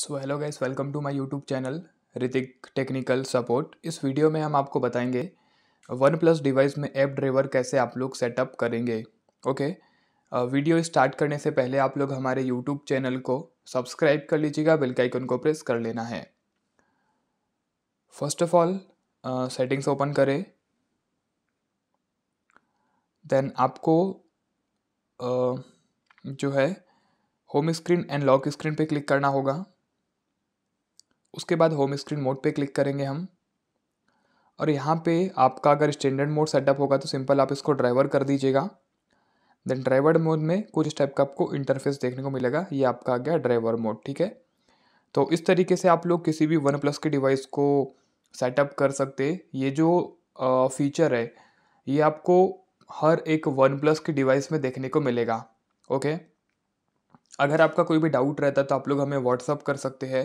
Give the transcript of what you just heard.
so hello guys welcome to my YouTube channel Hrithik technical support इस video में हम आपको बताएंगे वन प्लस डिवाइस में ऐप ड्राइवर कैसे आप लोग सेटअप करेंगे ओके वीडियो स्टार्ट करने से पहले आप लोग हमारे यूट्यूब चैनल को सब्सक्राइब कर लीजिएगा बेल आइकन को प्रेस कर लेना है first of all settings open करें देन आपको uh, जो है home screen and lock screen पे क्लिक करना होगा उसके बाद होम स्क्रीन मोड पे क्लिक करेंगे हम और यहाँ पे आपका अगर स्टैंडर्ड मोड सेटअप होगा तो सिंपल आप इसको ड्राइवर कर दीजिएगा देन ड्राइवर मोड में कुछ स्टेप का आपको इंटरफेस देखने को मिलेगा ये आपका आ गया ड्राइवर मोड ठीक है तो इस तरीके से आप लोग किसी भी वन प्लस के डिवाइस को सेटअप कर सकते ये जो फीचर है ये आपको हर एक वन प्लस के डिवाइस में देखने को मिलेगा ओके अगर आपका कोई भी डाउट रहता है तो आप लोग हमें व्हाट्सअप कर सकते हैं